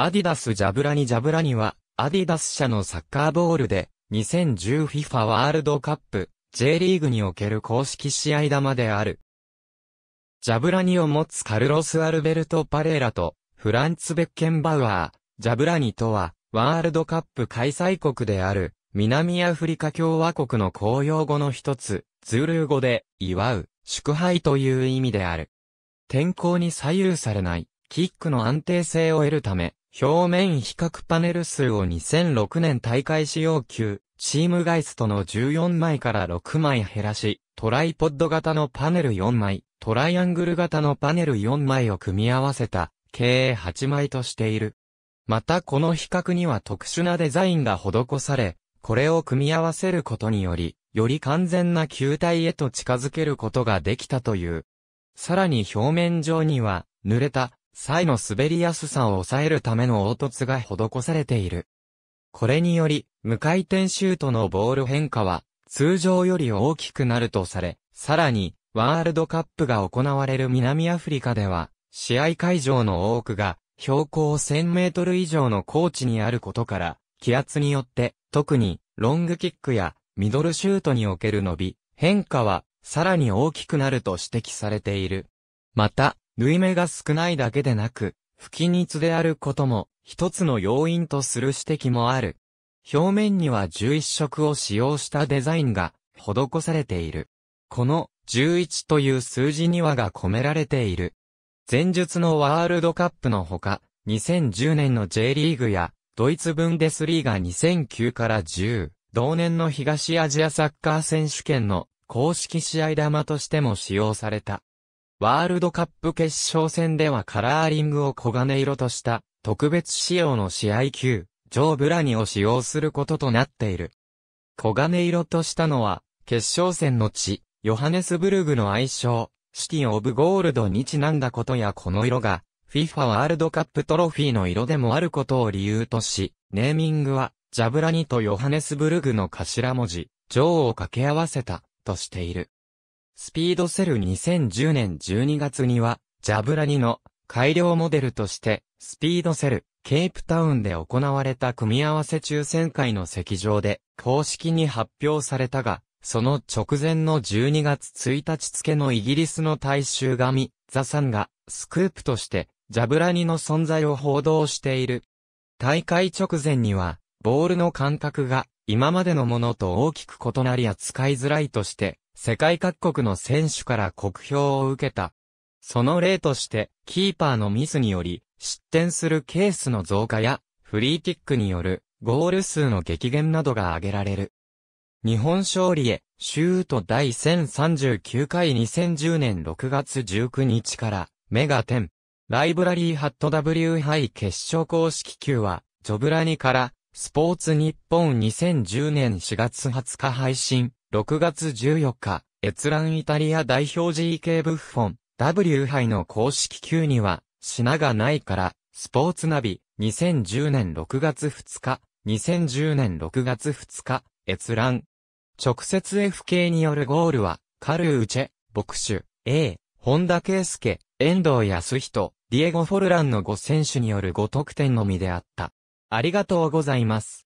アディダスジャブラニジャブラニは、アディダス社のサッカーボールで、2010FIFA ワールドカップ、J リーグにおける公式試合玉である。ジャブラニを持つカルロス・アルベルト・パレーラと、フランツ・ベッケンバウアー、ジャブラニとは、ワールドカップ開催国である、南アフリカ共和国の公用語の一つ、ズールー語で、祝う、祝杯という意味である。天候に左右されない、キックの安定性を得るため、表面比較パネル数を2006年大会使用級、チームガイストの14枚から6枚減らし、トライポッド型のパネル4枚、トライアングル型のパネル4枚を組み合わせた、計8枚としている。またこの比較には特殊なデザインが施され、これを組み合わせることにより、より完全な球体へと近づけることができたという。さらに表面上には、濡れた、際の滑りやすさを抑えるための凹凸が施されている。これにより、無回転シュートのボール変化は、通常より大きくなるとされ、さらに、ワールドカップが行われる南アフリカでは、試合会場の多くが、標高1000メートル以上の高地にあることから、気圧によって、特に、ロングキックや、ミドルシュートにおける伸び、変化は、さらに大きくなると指摘されている。また、縫い目が少ないだけでなく、不均一であることも、一つの要因とする指摘もある。表面には11色を使用したデザインが施されている。この11という数字にはが込められている。前述のワールドカップのほか、2010年の J リーグや、ドイツブンデスリーガ2009から10、同年の東アジアサッカー選手権の公式試合玉としても使用された。ワールドカップ決勝戦ではカラーリングを黄金色とした特別仕様の試合級、ジョー・ブラニを使用することとなっている。黄金色としたのは、決勝戦の地、ヨハネスブルグの愛称、シティ・オブ・ゴールドにちなんだことやこの色が、FIFA ワールドカップトロフィーの色でもあることを理由とし、ネーミングは、ジャブラニとヨハネスブルグの頭文字、ジョーを掛け合わせた、としている。スピードセル2010年12月には、ジャブラニの改良モデルとして、スピードセル、ケープタウンで行われた組み合わせ抽選会の席上で、公式に発表されたが、その直前の12月1日付のイギリスの大衆紙、ザ・さんが、スクープとして、ジャブラニの存在を報道している。大会直前には、ボールの感覚が、今までのものと大きく異なり扱いづらいとして、世界各国の選手から酷評を受けた。その例として、キーパーのミスにより、失点するケースの増加や、フリーキックによるゴール数の激減などが挙げられる。日本勝利へ、シュート第1039回2010年6月19日から、メガ10。ライブラリーハット W 杯決勝公式級は、ジョブラニから、スポーツ日本2010年4月20日配信。6月14日、閲覧イタリア代表 GK ブッフォン、W 杯の公式級には、品がないから、スポーツナビ、2010年6月2日、2010年6月2日、閲覧。直接 FK によるゴールは、カルーチェ、牧手、A、本田圭介、遠藤康人、ディエゴ・フォルランの5選手による5得点のみであった。ありがとうございます。